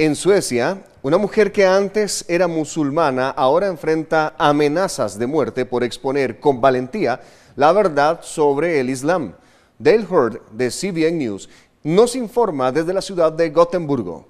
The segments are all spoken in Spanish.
En Suecia, una mujer que antes era musulmana ahora enfrenta amenazas de muerte por exponer con valentía la verdad sobre el Islam. Dale Hurd, de CBN News, nos informa desde la ciudad de Gotemburgo.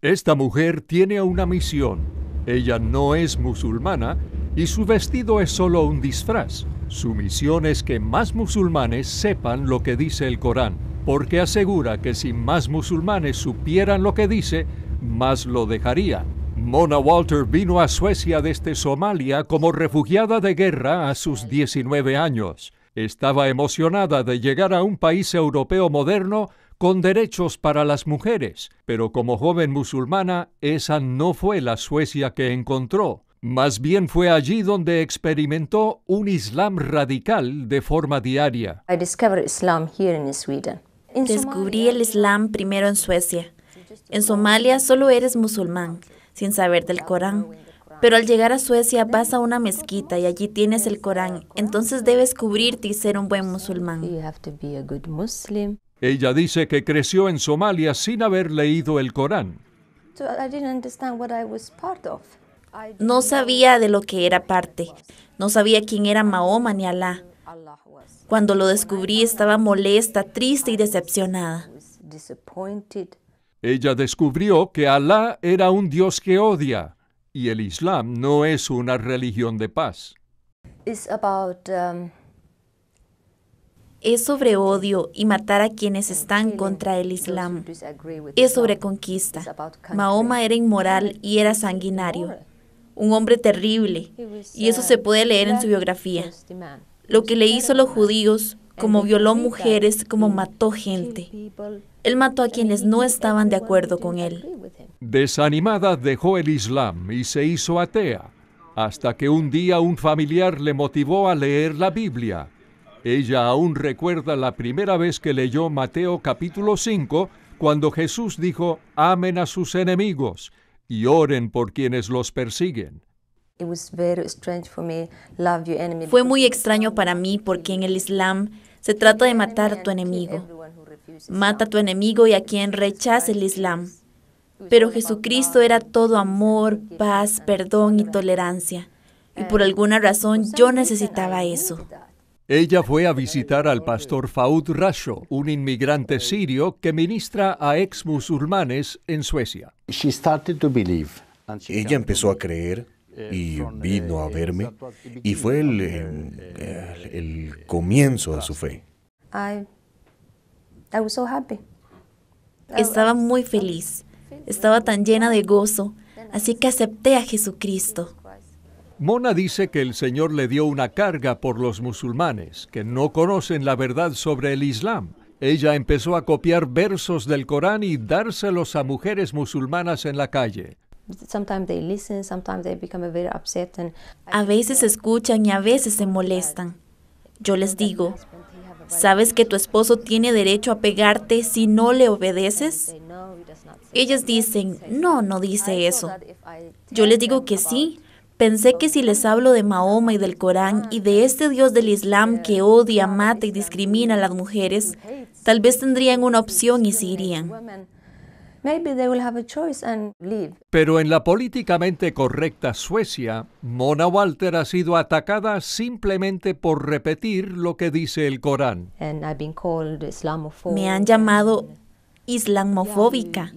Esta mujer tiene una misión. Ella no es musulmana y su vestido es solo un disfraz. Su misión es que más musulmanes sepan lo que dice el Corán, porque asegura que si más musulmanes supieran lo que dice, más lo dejaría. Mona Walter vino a Suecia desde Somalia como refugiada de guerra a sus 19 años. Estaba emocionada de llegar a un país europeo moderno con derechos para las mujeres, pero como joven musulmana esa no fue la Suecia que encontró. Más bien fue allí donde experimentó un Islam radical de forma diaria. Descubrí el Islam primero en Suecia. En Somalia solo eres musulmán, sin saber del Corán. Pero al llegar a Suecia vas a una mezquita y allí tienes el Corán, entonces debes cubrirte y ser un buen musulmán. Ella dice que creció en Somalia sin haber leído el Corán. No sabía de lo que era parte. No sabía quién era Mahoma ni Alá. Cuando lo descubrí estaba molesta, triste y decepcionada. Ella descubrió que Alá era un Dios que odia y el Islam no es una religión de paz. Um, es sobre odio y matar a quienes están contra el Islam. Es sobre conquista. Mahoma era inmoral y era sanguinario. Un hombre terrible. Y eso uh, se puede leer en su biografía. Lo que le hizo a los judíos, como violó mujeres, como mató gente. Él mató a quienes no estaban de acuerdo con él. Desanimada dejó el Islam y se hizo atea, hasta que un día un familiar le motivó a leer la Biblia. Ella aún recuerda la primera vez que leyó Mateo capítulo 5, cuando Jesús dijo, amen a sus enemigos y oren por quienes los persiguen. Fue muy extraño para mí porque en el Islam se trata de matar a tu enemigo. Mata a tu enemigo y a quien rechace el Islam. Pero Jesucristo era todo amor, paz, perdón y tolerancia. Y por alguna razón yo necesitaba eso. Ella fue a visitar al pastor Faud Rasho, un inmigrante sirio que ministra a ex musulmanes en Suecia. Ella empezó a creer y vino a verme y fue el, eh, comienzo de su fe. Estaba muy feliz, estaba tan llena de gozo, así que acepté a Jesucristo. Mona dice que el Señor le dio una carga por los musulmanes, que no conocen la verdad sobre el Islam. Ella empezó a copiar versos del Corán y dárselos a mujeres musulmanas en la calle. A veces escuchan y a veces se molestan. Yo les digo, ¿sabes que tu esposo tiene derecho a pegarte si no le obedeces? Ellas dicen, no, no dice eso. Yo les digo que sí. Pensé que si les hablo de Mahoma y del Corán y de este Dios del Islam que odia, mata y discrimina a las mujeres, tal vez tendrían una opción y se irían. Pero en la políticamente correcta Suecia, Mona Walter ha sido atacada simplemente por repetir lo que dice el Corán. Me han llamado islamofóbica,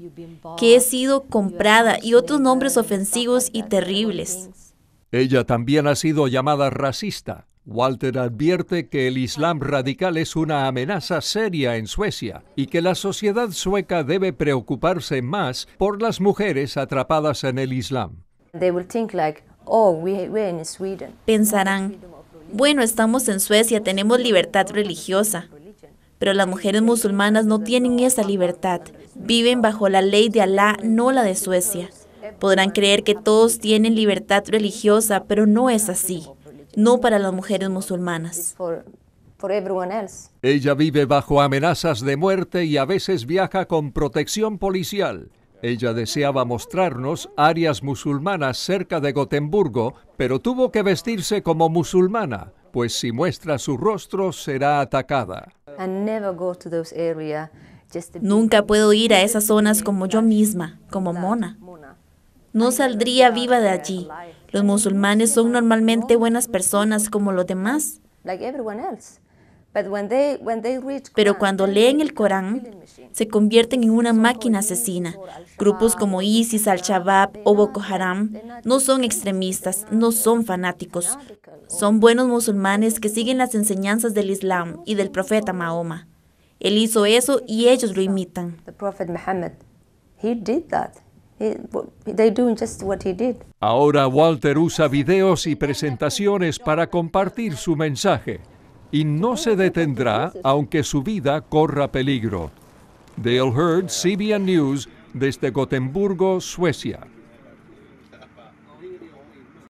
que he sido comprada y otros nombres ofensivos y terribles. Ella también ha sido llamada racista. Walter advierte que el Islam radical es una amenaza seria en Suecia y que la sociedad sueca debe preocuparse más por las mujeres atrapadas en el Islam. Oh, Pensarán, bueno, estamos en Suecia, tenemos libertad religiosa, pero las mujeres musulmanas no tienen esa libertad, viven bajo la ley de Alá, no la de Suecia. Podrán creer que todos tienen libertad religiosa, pero no es así no para las mujeres musulmanas. Ella vive bajo amenazas de muerte y a veces viaja con protección policial. Ella deseaba mostrarnos áreas musulmanas cerca de Gotemburgo, pero tuvo que vestirse como musulmana, pues si muestra su rostro será atacada. Nunca puedo ir a esas zonas como yo misma, como Mona. No saldría viva de allí. Los musulmanes son normalmente buenas personas como los demás. Pero cuando leen el Corán, se convierten en una máquina asesina. Grupos como ISIS, Al-Shabaab o Boko Haram no son extremistas, no son fanáticos. Son buenos musulmanes que siguen las enseñanzas del Islam y del profeta Mahoma. Él hizo eso y ellos lo imitan. Eh, Ahora Walter usa videos y presentaciones para compartir su mensaje y no se detendrá aunque su vida corra peligro. Dale heard CBN News, desde Gotemburgo, Suecia.